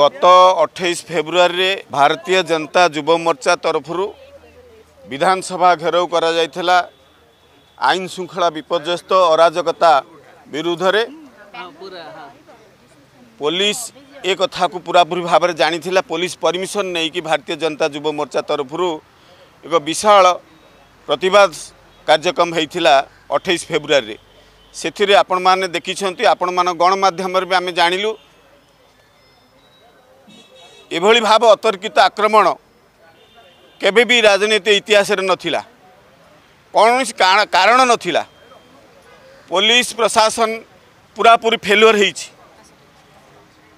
ଗତ ଅଠେଇଶ ଫେବୃଆରୀରେ ଭାରତୀୟ ଜନତା ଯୁବ ମୋର୍ଚ୍ଚା ତରଫରୁ ବିଧାନସଭା ଘେରାଉ କରାଯାଇଥିଲା ଆଇନ ଶୃଙ୍ଖଳା ବିପର୍ଯ୍ୟସ୍ତ ଅରାଜକତା ବିରୁଦ୍ଧରେ ପୋଲିସ ଏ କଥାକୁ ପୂରାପୂରି ଭାବରେ ଜାଣିଥିଲା ପୋଲିସ ପରମିସନ ନେଇକି ଭାରତୀୟ ଜନତା ଯୁବ ମୋର୍ଚ୍ଚା ତରଫରୁ ଏକ ବିଶାଳ ପ୍ରତିବାଦ କାର୍ଯ୍ୟକ୍ରମ ହୋଇଥିଲା ଅଠେଇଶ ଫେବୃଆରୀରେ ସେଥିରେ ଆପଣମାନେ ଦେଖିଛନ୍ତି ଆପଣମାନଙ୍କ ଗଣମାଧ୍ୟମରେ ବି ଆମେ ଜାଣିଲୁ ଏଭଳି ଭାବ ଅତର୍କିତ ଆକ୍ରମଣ କେବେ ବି ରାଜନୀତି ଇତିହାସରେ ନଥିଲା କୌଣସି କାରଣ ନଥିଲା ପୋଲିସ ପ୍ରଶାସନ ପୁରାପୁରି ଫେଲୁଅର୍ ହେଇଛି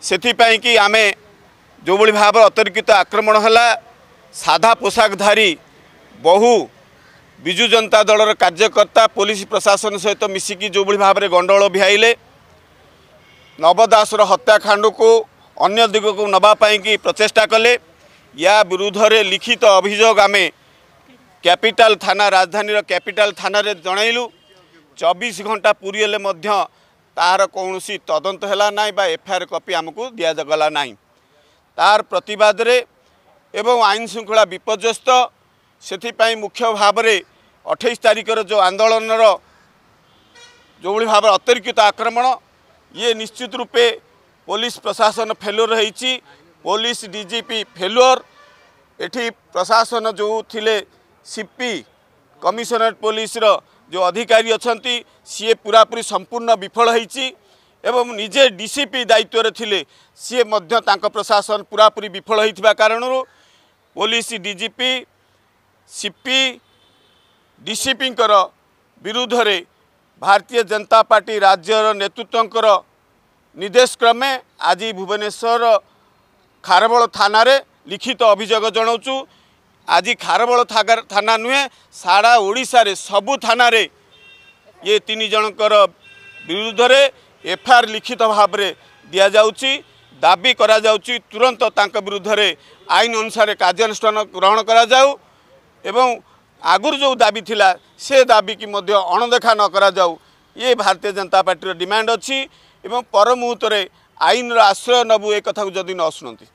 ସେଥିପାଇଁକି ଆମେ ଯେଉଁଭଳି ଭାବରେ ଅତର୍କିତ ଆକ୍ରମଣ ହେଲା ସାଧା ପୋଷାକଧାରୀ ବହୁ ବିଜୁ ଜନତା ଦଳର କାର୍ଯ୍ୟକର୍ତ୍ତା ପୋଲିସ ପ୍ରଶାସନ ସହିତ ମିଶିକି ଯେଉଁଭଳି ଭାବରେ ଗଣ୍ଡଗୋଳ ଭିଆଇଲେ ନବ ଦାସର ହତ୍ୟାକାଣ୍ଡକୁ ଅନ୍ୟ ଦିଗକୁ ନେବା ପାଇଁକି ପ୍ରଚେଷ୍ଟା କଲେ ୟା ବିରୁଦ୍ଧରେ ଲିଖିତ ଅଭିଯୋଗ ଆମେ କ୍ୟାପିଟାଲ ଥାନା ରାଜଧାନୀର କ୍ୟାପିଟାଲ ଥାନାରେ ଜଣାଇଲୁ ଚବିଶ ଘଣ୍ଟା ପୁରୀ ହେଲେ ମଧ୍ୟ ତାହାର କୌଣସି ତଦନ୍ତ ହେଲା ନାହିଁ ବା ଏଫଆଇଆର୍ କପି ଆମକୁ ଦିଆଗଲା ନାହିଁ ତାର ପ୍ରତିବାଦରେ ଏବଂ ଆଇନ ଶୃଙ୍ଖଳା ବିପର୍ଯ୍ୟସ୍ତ ସେଥିପାଇଁ ମୁଖ୍ୟ ଭାବରେ ଅଠେଇଶ ତାରିଖର ଯେଉଁ ଆନ୍ଦୋଳନର ଯେଉଁଭଳି ଭାବରେ ଅତିରିକ୍ତ ଆକ୍ରମଣ ଇଏ ନିଶ୍ଚିତ ରୂପେ ପୋଲିସ ପ୍ରଶାସନ ଫେଲୁଅର୍ ହୋଇଛି police D G P failure ଏଠି ପ୍ରଶାସନ ଯେଉଁ ଥିଲେ ସିପି କମିଶନରେଟ୍ ପୋଲିସର ଯେଉଁ ଅଧିକାରୀ ଅଛନ୍ତି ସିଏ ପୁରାପୁରି ସମ୍ପୂର୍ଣ୍ଣ ବିଫଳ ହୋଇଛି ଏବଂ ନିଜେ ଡିସିପି ଦାୟିତ୍ୱରେ ଥିଲେ ସିଏ ମଧ୍ୟ ତାଙ୍କ ପ୍ରଶାସନ ପୁରାପୁରି ବିଫଳ ହୋଇଥିବା କାରଣରୁ police D G P CP ଡିସିପିଙ୍କର ବିରୁଦ୍ଧରେ ଭାରତୀୟ ଜନତା ପାର୍ଟି ରାଜ୍ୟର ନେତୃତ୍ୱଙ୍କର ନିର୍ଦ୍ଦେଶ କ୍ରମେ ଆଜି ଭୁବନେଶ୍ୱର ଖାରବଳ ଥାନାରେ ଲିଖିତ ଅଭିଯୋଗ ଜଣାଉଛୁ ଆଜି ଖାରବଳ ଥାନା ନୁହେଁ ସାରା ଓଡ଼ିଶାରେ ସବୁ ଥାନାରେ ଏ ତିନି ଜଣଙ୍କର ବିରୁଦ୍ଧରେ ଏଫଆଇଆର୍ ଲିଖିତ ଭାବରେ ଦିଆଯାଉଛି ଦାବି କରାଯାଉଛି ତୁରନ୍ତ ତାଙ୍କ ବିରୁଦ୍ଧରେ ଆଇନ ଅନୁସାରେ କାର୍ଯ୍ୟାନୁଷ୍ଠାନ ଗ୍ରହଣ କରାଯାଉ ଏବଂ ଆଗରୁ ଯେଉଁ ଦାବି ଥିଲା ସେ ଦାବିକି ମଧ୍ୟ ଅଣଦେଖା ନ କରାଯାଉ ଇଏ ଭାରତୀୟ ଜନତା ପାର୍ଟିର ଡିମାଣ୍ଡ ଅଛି ଏବଂ ପର ମୁହୂର୍ତ୍ତରେ ଆଇନର ଆଶ୍ରୟ ନେବୁ ଏ କଥାକୁ ଯଦି ନ ଶୁଣନ୍ତି